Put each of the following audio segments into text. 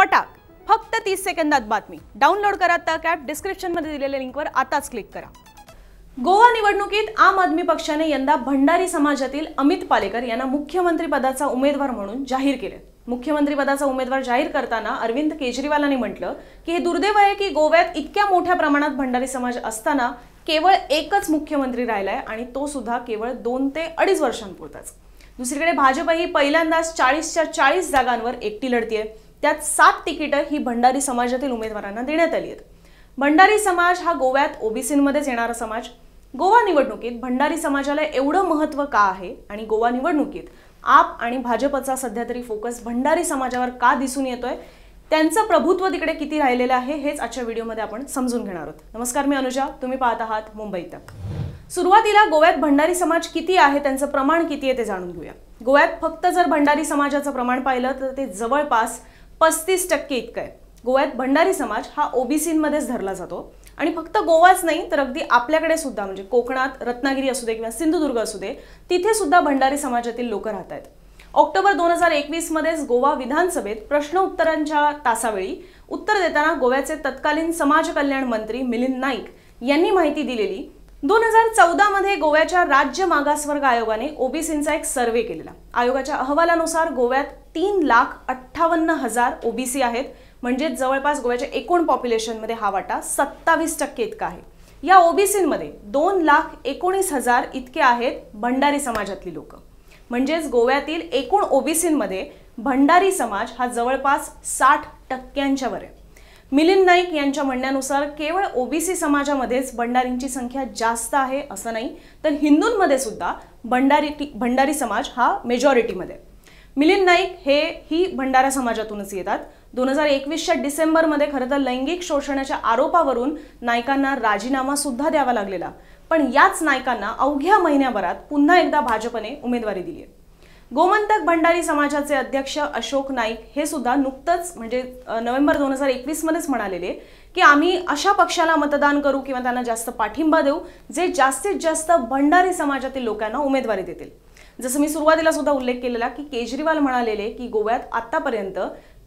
पटाक फक्त तीस सेकंदात बातमी डाउनलोड करा तक ॲप डिस्क्रिप्शनमध्ये दिलेल्या लिंकवर आताच क्लिक करा गोवा निवडणुकीत आम आदमी पक्षाने यंदा भंडारी समाजातील अमित पालेकर यांना मुख्यमंत्री पदाचा उमेदवार म्हणून जाहीर केले मुख्यमंत्री पदाचा उमेदवार जाहीर करताना अरविंद केजरीवालांनी म्हटलं की हे दुर्दैव आहे की गोव्यात इतक्या मोठ्या प्रमाणात भंडारी समाज असताना केवळ एकच मुख्यमंत्री राहिलाय आणि तो सुद्धा केवळ दोन ते अडीच वर्षांपुरताच दुसरीकडे भाजप ही पहिल्यांदाच चाळीसच्या चाळीस जागांवर एकटी लढतीये त्यात सात तिकीटं ही भंडारी समाजातील उमेदवारांना देण्यात आली आहेत भंडारी समाज हा गोव्यात ओबीसीमध्येच येणारा समाज गोवा निवडणुकीत भंडारी समाजाला एवढं महत्त्व का आहे आणि गोवा निवडणुकीत आप आणि भाजपचा सध्या तरी फोकस भंडारी समाजावर का दिसून येतोय त्यांचं प्रभुत्व तिकडे किती राहिलेलं आहे हेच आजच्या व्हिडिओमध्ये आपण समजून घेणार आहोत नमस्कार मी अनुजा तुम्ही पाहत आहात मुंबई तक सुरुवातीला गोव्यात भंडारी समाज किती आहे त्यांचं प्रमाण किती आहे ते जाणून घेऊया गोव्यात फक्त जर भंडारी समाजाचं प्रमाण पाहिलं तर ते जवळपास पस्तीस टक्के इतकं आहे गोव्यात भंडारी समाज हा ओबीसीमध्येच धरला जातो आणि फक्त गोवाच नाही तर अगदी आपल्याकडे सुद्धा म्हणजे कोकणात रत्नागिरी असू दे किंवा सिंधुदुर्ग असू दे तिथे सुद्धा भंडारी समाजातील लोक राहत आहेत ऑक्टोबर दोन हजार एकवीसमध्येच गोवा विधानसभेत प्रश्न उत्तरांच्या तासावेळी उत्तर देताना गोव्याचे तत्कालीन समाज कल्याण मंत्री मिलिंद नाईक यांनी माहिती दिलेली दोन हजार चौदामध्ये गोव्याच्या राज्य मागासवर्ग आयोगाने ओबीसींचा एक सर्वे केलेला आयोगाच्या अहवालानुसार गोव्यात तीन लाख अठ्ठावन्न हजार ओबीसी आहेत म्हणजे जवळपास गोव्याच्या एकूण पॉप्युलेशनमध्ये हा वाटा सत्तावीस टक्के इतका आहे या ओबीसीमध्ये दोन लाख एकोणीस हजार इतके आहेत भंडारी समाजातली लोक म्हणजेच गोव्यातील एकूण ओबीसीमध्ये भंडारी समाज हा जवळपास साठ टक्क्यांच्यावर आहे मिलिंद नाईक यांच्या म्हणण्यानुसार केवळ ओबीसी समाजामध्येच भंडारींची संख्या जास्त आहे असं नाही तर हिंदूंमध्ये सुद्धा भंडारी भंडारी समाज हा मेजॉरिटीमध्ये मिलिंद नाईक हे ही भंडारा समाजातूनच येतात दोन हजार एकवीसच्या डिसेंबरमध्ये खरं तर लैंगिक शोषणाच्या आरोपावरून नायकांना राजीनामा सुद्धा द्यावा लागलेला पण याच नायकांना अवघ्या महिन्याभरात पुन्हा एकदा भाजपने उमेदवारी दिली आहे गोमंतक भंडारी समाजाचे अध्यक्ष अशोक नाईक हे सुद्धा नुकतंच म्हणजे नोव्हेंबर दोन हजार एकवीसमध्येच म्हणालेले की आम्ही अशा पक्षाला मतदान करू किंवा त्यांना जास्त पाठिंबा देऊ जे जास्तीत जास्त भंडारी समाजातील लोकांना उमेदवारी देतील जसं मी सुरुवातीला सुद्धा उल्लेख केलेला की केजरीवाल म्हणालेले की गोव्यात आतापर्यंत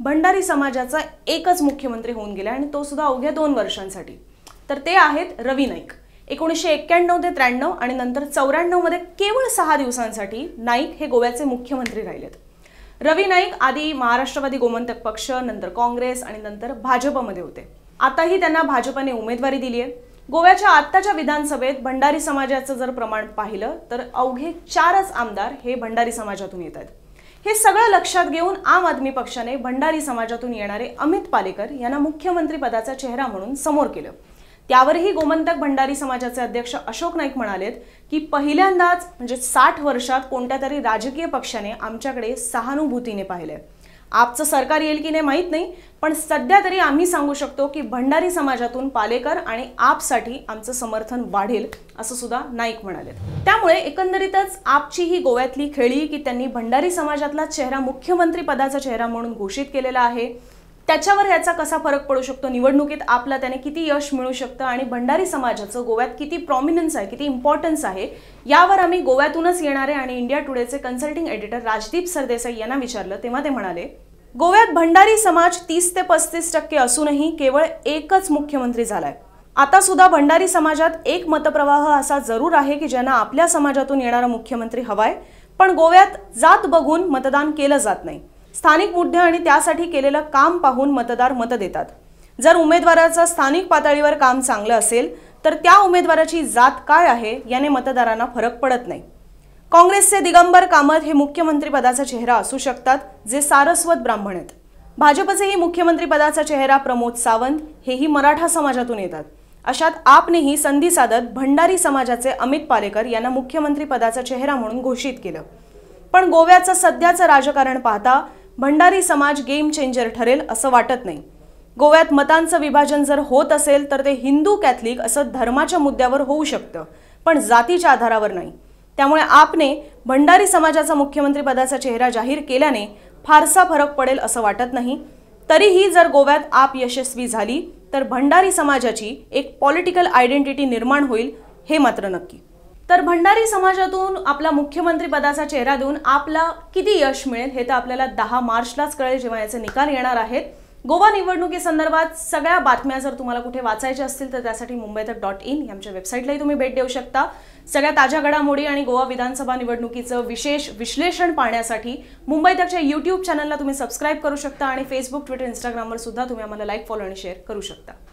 भंडारी समाजाचा एकच मुख्यमंत्री होऊन गेला आणि तो सुद्धा अवघ्या दोन वर्षांसाठी तर ते आहेत रवी नाईक एकोणीसशे एक्क्याण्णव ते त्र्याण्णव आणि नंतर मध्ये केवळ सहा दिवसांसाठी नाईक हे गोव्याचे मुख्यमंत्री राहिलेत रवी नाईक आधी महाराष्ट्रवादी गोमंतक पक्ष नंतर काँग्रेस आणि नंतर भाजपमध्ये होते आताही त्यांना भाजपाने उमेदवारी दिली आहे गोव्याच्या आत्ताच्या विधानसभेत भंडारी समाजाचं जर प्रमाण पाहिलं तर अवघे चारच आमदार हे भंडारी समाजातून येत आहेत हे सगळं लक्षात घेऊन आम आदमी पक्षाने भंडारी समाजातून येणारे अमित पालेकर यांना मुख्यमंत्री पदाचा चेहरा म्हणून समोर केलं त्यावरही गोमंतक भंडारी समाजाचे अध्यक्ष अशोक नाईक म्हणालेत की पहिल्यांदाच म्हणजे साठ वर्षात कोणत्या तरी राजकीय पक्षाने आमच्याकडे सहानुभूतीने पाहिले आपचं सरकार येईल की नाही माहीत नाही पण सध्या तरी आम्ही सांगू शकतो की भंडारी समाजातून पालेकर आणि आपसाठी आमचं समर्थन वाढेल असं सुद्धा नाईक म्हणाले त्यामुळे एकंदरीतच आपची ही गोव्यातली खेळी की त्यांनी भंडारी समाजातला चेहरा मुख्यमंत्री पदाचा चेहरा म्हणून घोषित केलेला आहे त्याच्यावर याचा कसा फरक पडू शकतो निवडणुकीत आपला त्याने किती यश मिळू शकतं आणि भंडारी समाजाचं गोव्यात किती प्रॉमिनन्स आहे किती इम्पॉर्टन्स आहे यावर आम्ही गोव्यातूनच येणारे आणि इंडिया टुडेचे कन्सल्टिंग एडिटर राजदीप सरदेसाई यांना विचारलं तेव्हा ते म्हणाले गोव्यात भंडारी समाज तीस ते पस्तीस टक्के असूनही केवळ एकच मुख्यमंत्री झालाय आता सुद्धा भंडारी समाजात एक मतप्रवाह असा जरूर आहे की ज्यांना आपल्या समाजातून येणारा मुख्यमंत्री हवाय पण गोव्यात जात बघून मतदान केलं जात नाही स्थानिक मुद्दे आणि त्यासाठी केलेलं काम पाहून मतदार मत देतात जर उमेदवाराचं स्थानिक पातळीवर काम चांगलं असेल तर त्या उमेदवाराची जात काय आहे याने मतदारांना फरक पडत नाही काँग्रेसचे दिगंबर कामत हे मुख्यमंत्रीपदाचा चेहरा असू शकतात जे सारस्वत ब्राह्मण आहेत भाजपचेही मुख्यमंत्रीपदाचा चेहरा प्रमोद सावंत हेही मराठा समाजातून येतात अशात आपनेही संधी साधत भंडारी समाजाचे अमित पालेकर यांना मुख्यमंत्रीपदाचा चेहरा म्हणून घोषित केलं पण गोव्याचं सध्याचं राजकारण पाहता भंडारी समाज गेम चेंजर ठरेल असं वाटत नाही गोव्यात मतांचं विभाजन जर होत असेल तर ते हिंदू कॅथलिक असं धर्माच्या मुद्द्यावर होऊ शकतं पण जातीच्या आधारावर नाही त्यामुळे आपने भंडारी समाजाचा मुख्यमंत्री पदाचा चेहरा जाहीर केल्याने फारसा फरक पडेल असं वाटत नाही तरीही जर गोव्यात आप यशस्वी झाली तर भंडारी समाजाची एक पॉलिटिकल आयडेंटिटी निर्माण होईल हे मात्र नक्की तर भंडारी समाजातून आपला मुख्यमंत्री पदाचा चेहरा देऊन आपला किती यश मिळेल हे तर आपल्याला दहा मार्चलाच कळेल जेव्हा याचे निकाल येणार आहेत गोवा निवडणुकीसंदर्भात सगळ्या बातम्या जर तुम्हाला कुठे वाचायच्या असतील तर त्यासाठी मुंबई तर डॉट इन आमच्या वेबसाईटलाही तुम्ही भेट देऊ शकता सगळ्या ताज्या घडामोडी आणि गोवा विधानसभा निवडणुकीचं विशेष विश्लेषण पाहण्यासाठी मुंबई तकच्या यूट्यूब चॅनलला तुम्ही सबस्क्राईब करू शकता आणि फेसबुक ट्विटर इंस्टाग्रामवर सुद्धा तुम्ही आम्हाला लाईक फॉलो आणि शेअर करू शकता